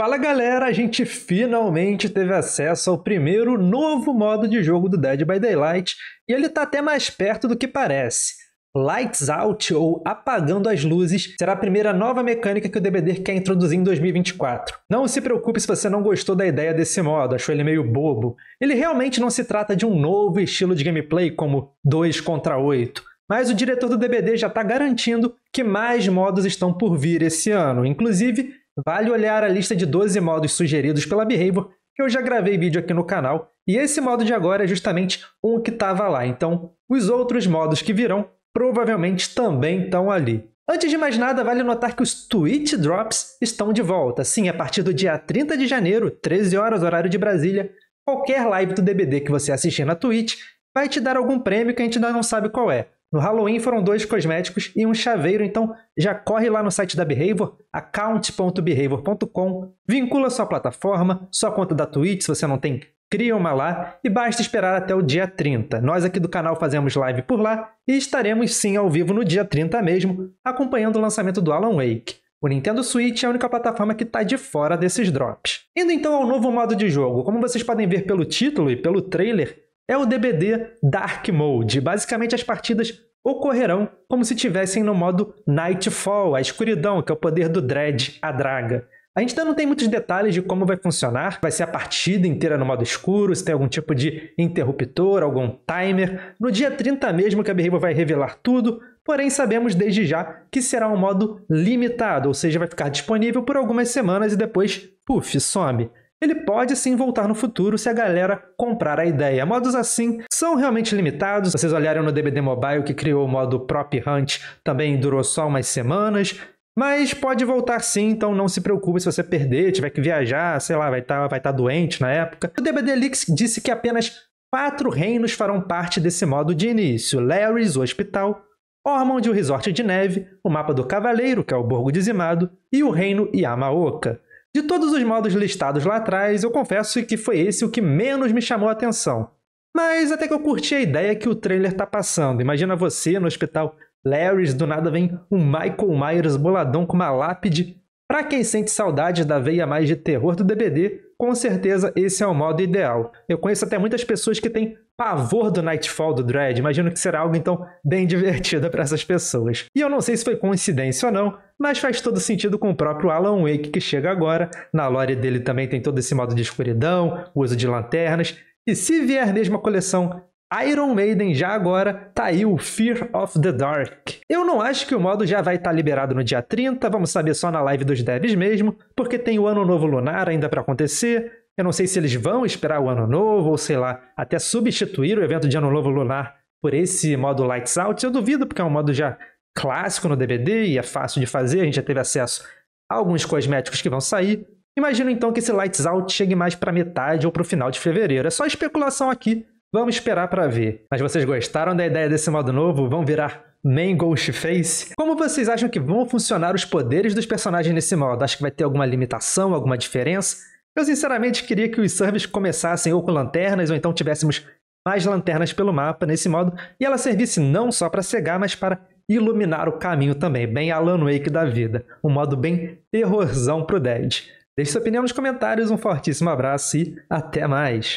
Fala galera, a gente finalmente teve acesso ao primeiro novo modo de jogo do Dead by Daylight e ele tá até mais perto do que parece. Lights Out, ou Apagando as Luzes, será a primeira nova mecânica que o DBD quer introduzir em 2024. Não se preocupe se você não gostou da ideia desse modo, achou ele meio bobo. Ele realmente não se trata de um novo estilo de gameplay como 2 contra 8. Mas o diretor do DBD já está garantindo que mais modos estão por vir esse ano. Inclusive, Vale olhar a lista de 12 modos sugeridos pela Behavior, que eu já gravei vídeo aqui no canal, e esse modo de agora é justamente um que estava lá, então os outros modos que virão provavelmente também estão ali. Antes de mais nada, vale notar que os Twitch Drops estão de volta. Sim, a partir do dia 30 de janeiro, 13 horas, horário de Brasília, qualquer live do DBD que você assistir na Twitch vai te dar algum prêmio que a gente ainda não sabe qual é. No Halloween foram dois cosméticos e um chaveiro, então já corre lá no site da Behavior, account.behavior.com, vincula sua plataforma, sua conta da Twitch, se você não tem, cria uma lá e basta esperar até o dia 30. Nós aqui do canal fazemos live por lá e estaremos sim ao vivo no dia 30 mesmo, acompanhando o lançamento do Alan Wake. O Nintendo Switch é a única plataforma que está de fora desses drops. Indo então ao novo modo de jogo, como vocês podem ver pelo título e pelo trailer, é o DBD Dark Mode. Basicamente, as partidas ocorrerão como se estivessem no modo Nightfall, a escuridão, que é o poder do Dread, a draga. A gente ainda não tem muitos detalhes de como vai funcionar. Vai ser a partida inteira no modo escuro, se tem algum tipo de interruptor, algum timer. No dia 30 mesmo que a Behavior vai revelar tudo, porém sabemos desde já que será um modo limitado, ou seja, vai ficar disponível por algumas semanas e depois, puf, some ele pode sim voltar no futuro se a galera comprar a ideia. Modos assim são realmente limitados. Vocês olharam no DBD Mobile que criou o modo Prop Hunt, também durou só umas semanas. Mas pode voltar sim, então não se preocupe se você perder, tiver que viajar, sei lá, vai estar tá, vai tá doente na época. O DBD Leaks disse que apenas quatro reinos farão parte desse modo de início: Larry's, o hospital, Ormond, o resort de neve, o mapa do Cavaleiro, que é o Borgo Dizimado, e o reino Yamaoka. De todos os modos listados lá atrás, eu confesso que foi esse o que menos me chamou a atenção. Mas até que eu curti a ideia que o trailer tá passando. Imagina você no hospital Larry's, do nada vem um Michael Myers boladão com uma lápide. Pra quem sente saudade da veia mais de terror do DBD, com certeza esse é o modo ideal. Eu conheço até muitas pessoas que têm pavor do Nightfall do Dread, imagino que será algo então bem divertido para essas pessoas. E eu não sei se foi coincidência ou não, mas faz todo sentido com o próprio Alan Wake que chega agora. Na lore dele também tem todo esse modo de escuridão, uso de lanternas, e se vier mesmo a coleção Iron Maiden já agora, tá aí o Fear of the Dark. Eu não acho que o modo já vai estar tá liberado no dia 30, vamos saber só na live dos devs mesmo, porque tem o Ano Novo Lunar ainda para acontecer. Eu não sei se eles vão esperar o Ano Novo ou sei lá, até substituir o evento de Ano Novo Lunar por esse modo Lights Out. Eu duvido, porque é um modo já clássico no DVD e é fácil de fazer, a gente já teve acesso a alguns cosméticos que vão sair. Imagino então que esse Lights Out chegue mais para metade ou para o final de fevereiro. É só especulação aqui, Vamos esperar para ver. Mas vocês gostaram da ideia desse modo novo? Vão virar main Ghostface? Como vocês acham que vão funcionar os poderes dos personagens nesse modo? Acho que vai ter alguma limitação, alguma diferença? Eu sinceramente queria que os servers começassem ou com lanternas ou então tivéssemos mais lanternas pelo mapa nesse modo e ela servisse não só para cegar, mas para iluminar o caminho também, bem Alan Wake da vida, um modo bem terrorzão pro Dead. Deixe sua opinião nos comentários, um fortíssimo abraço e até mais!